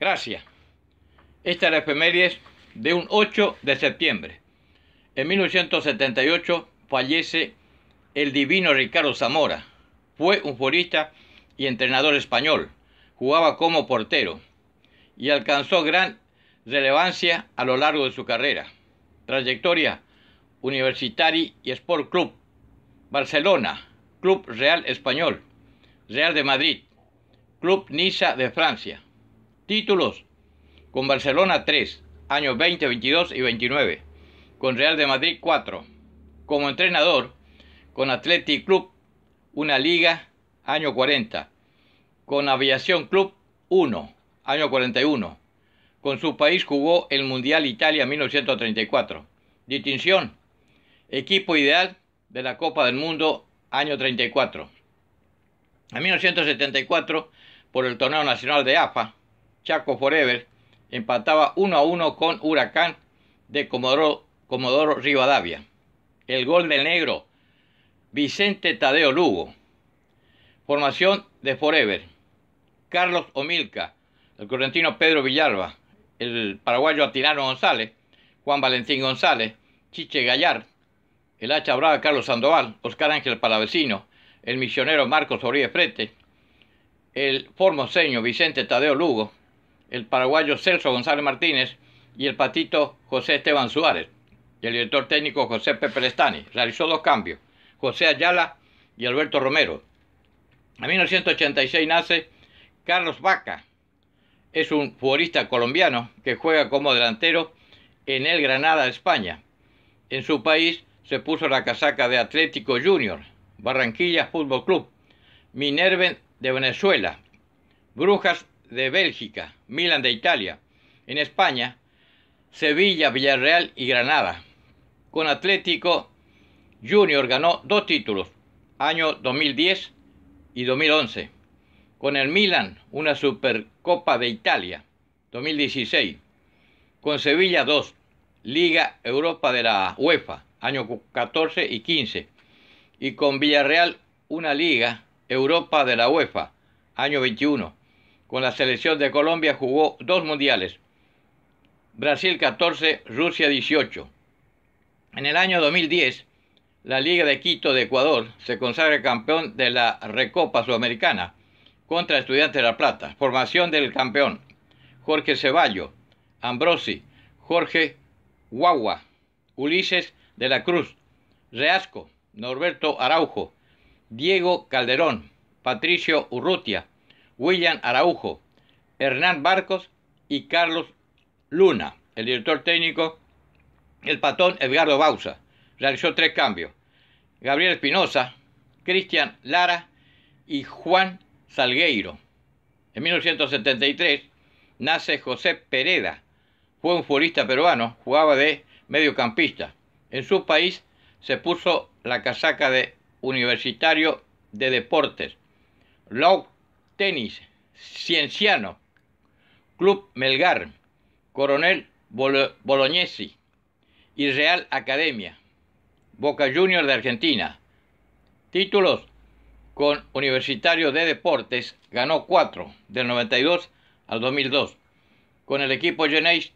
Gracias. Esta es la de un 8 de septiembre. En 1978 fallece el divino Ricardo Zamora. Fue un futbolista y entrenador español. Jugaba como portero y alcanzó gran relevancia a lo largo de su carrera. Trayectoria Universitari y Sport Club, Barcelona, Club Real Español, Real de Madrid, Club Niza de Francia títulos, con Barcelona 3, años 20, 22 y 29, con Real de Madrid 4, como entrenador, con Athletic Club, una liga, año 40, con Aviación Club 1, año 41, con su país jugó el Mundial Italia 1934, distinción, equipo ideal de la Copa del Mundo, año 34. En 1974, por el Torneo Nacional de AFA, Chaco Forever empataba 1 a 1 con Huracán de Comodoro, Rivadavia. El gol del negro, Vicente Tadeo Lugo. Formación de Forever. Carlos Omilca, el correntino Pedro Villalba, el paraguayo Atilano González, Juan Valentín González, Chiche Gallar, el hacha brava Carlos Sandoval, Oscar Ángel Palavecino, el misionero Marcos Oribe Frete, el formoseño Vicente Tadeo Lugo, el paraguayo Celso González Martínez y el patito José Esteban Suárez. Y el director técnico José Pepe Lestani realizó dos cambios, José Ayala y Alberto Romero. En 1986 nace Carlos Vaca. Es un futbolista colombiano que juega como delantero en el Granada, España. En su país se puso la casaca de Atlético Junior, Barranquilla Fútbol Club, Minerven de Venezuela, Brujas de Bélgica, Milan de Italia. En España, Sevilla, Villarreal y Granada. Con Atlético Junior ganó dos títulos, año 2010 y 2011. Con el Milan, una Supercopa de Italia, 2016. Con Sevilla 2, Liga Europa de la UEFA, año 14 y 15. Y con Villarreal, una Liga Europa de la UEFA, año 21. Con la selección de Colombia jugó dos mundiales. Brasil 14, Rusia 18. En el año 2010, la Liga de Quito de Ecuador se consagra campeón de la Recopa Sudamericana contra Estudiantes de La Plata. Formación del campeón. Jorge Ceballo, Ambrosi, Jorge Guagua, Ulises de la Cruz, Reasco, Norberto Araujo, Diego Calderón, Patricio Urrutia, William Araujo, Hernán Barcos y Carlos Luna. El director técnico, el patón Edgardo Bausa, realizó tres cambios. Gabriel Espinosa, Cristian Lara y Juan Salgueiro. En 1973 nace José Pereda. Fue un futbolista peruano, jugaba de mediocampista. En su país se puso la casaca de universitario de deportes. Lou Tenis, Cienciano, Club Melgar, Coronel Bolognesi y Real Academia, Boca Junior de Argentina. Títulos con Universitario de Deportes, ganó cuatro, del 92 al 2002. Con el equipo genéis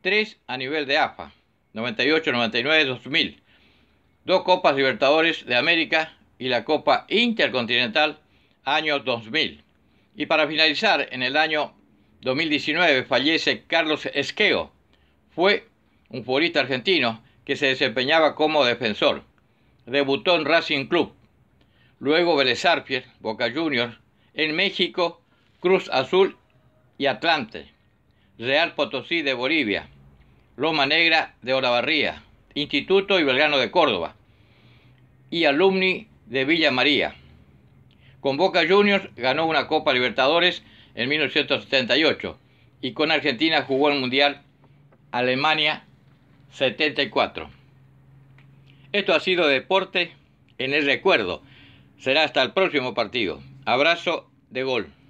tres a nivel de AFA, 98, 99, 2000. Dos Copas Libertadores de América y la Copa Intercontinental año 2000. Y para finalizar, en el año 2019 fallece Carlos Esqueo. Fue un futbolista argentino que se desempeñaba como defensor. Debutó en Racing Club, luego Vélez Arfiel, Boca Juniors, en México, Cruz Azul y Atlante, Real Potosí de Bolivia, Loma Negra de Olavarría, Instituto y Belgrano de Córdoba y alumni de Villa María. Con Boca Juniors ganó una Copa Libertadores en 1978 y con Argentina jugó el Mundial Alemania 74. Esto ha sido Deporte en el Recuerdo. Será hasta el próximo partido. Abrazo de gol.